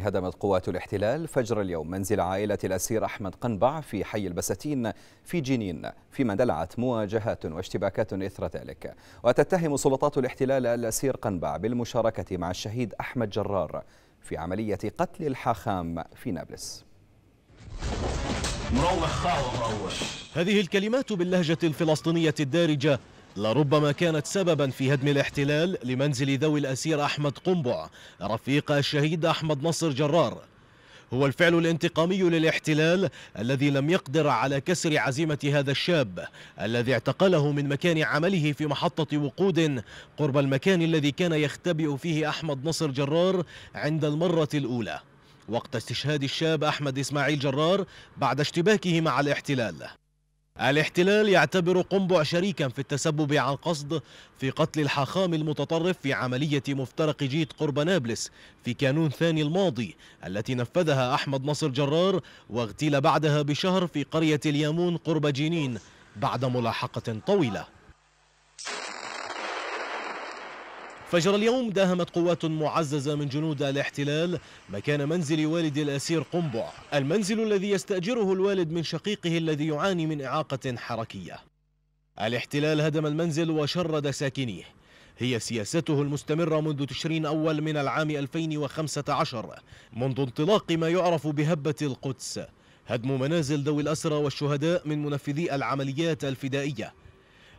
هدمت قوات الاحتلال فجر اليوم منزل عائلة الأسير أحمد قنبع في حي البساتين في جنين فيما دلعت مواجهات واشتباكات إثر ذلك وتتهم سلطات الاحتلال الأسير قنبع بالمشاركة مع الشهيد أحمد جرار في عملية قتل الحاخام في نابلس مروح خاوة مروح هذه الكلمات باللهجة الفلسطينية الدارجة لربما كانت سببا في هدم الاحتلال لمنزل ذوي الأسير أحمد قنبع رفيق الشهيد أحمد نصر جرار هو الفعل الانتقامي للاحتلال الذي لم يقدر على كسر عزيمة هذا الشاب الذي اعتقله من مكان عمله في محطة وقود قرب المكان الذي كان يختبئ فيه أحمد نصر جرار عند المرة الأولى وقت استشهاد الشاب أحمد إسماعيل جرار بعد اشتباكه مع الاحتلال الاحتلال يعتبر قنبع شريكا في التسبب عن قصد في قتل الحاخام المتطرف في عملية مفترق جيت قرب نابلس في كانون ثاني الماضي التي نفذها أحمد نصر جرار واغتيل بعدها بشهر في قرية اليامون قرب جنين بعد ملاحقة طويلة فجر اليوم داهمت قوات معززة من جنود الاحتلال مكان منزل والد الأسير قنبع المنزل الذي يستأجره الوالد من شقيقه الذي يعاني من إعاقة حركية الاحتلال هدم المنزل وشرد ساكنيه هي سياسته المستمرة منذ تشرين أول من العام 2015 منذ انطلاق ما يعرف بهبة القدس هدم منازل ذوي الأسرى والشهداء من منفذي العمليات الفدائية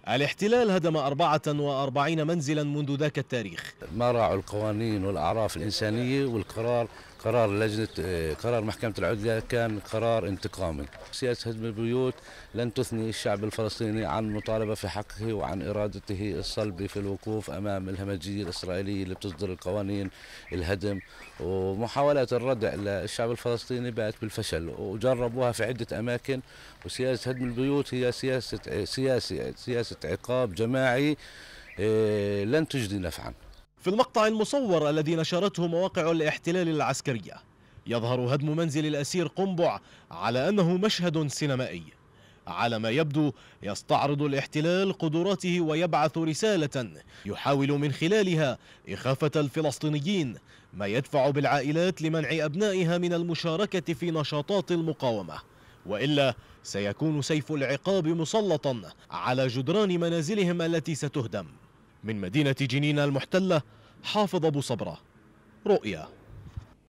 الاحتلال هدم 44 منزلا منذ ذاك التاريخ ما راعوا القوانين والأعراف الإنسانية والقرار قرار لجنة آه، قرار محكمة العدلة كان قرار انتقامي سياسة هدم البيوت لن تثني الشعب الفلسطيني عن مطالبة في حقه وعن إرادته الصلبة في الوقوف أمام الهمجية الإسرائيلية اللي بتصدر القوانين الهدم ومحاولات الردع للشعب الفلسطيني بات بالفشل وجربوها في عدة أماكن وسياسة هدم البيوت هي سياسة سياسة سياسة عقاب جماعي آه، لن تجدي نفعاً في المقطع المصور الذي نشرته مواقع الاحتلال العسكرية يظهر هدم منزل الأسير قنبع على أنه مشهد سينمائي على ما يبدو يستعرض الاحتلال قدراته ويبعث رسالة يحاول من خلالها إخافة الفلسطينيين ما يدفع بالعائلات لمنع أبنائها من المشاركة في نشاطات المقاومة وإلا سيكون سيف العقاب مسلطا على جدران منازلهم التي ستهدم من مدينة جنين المحتلة حافظ أبو صبرة رؤيا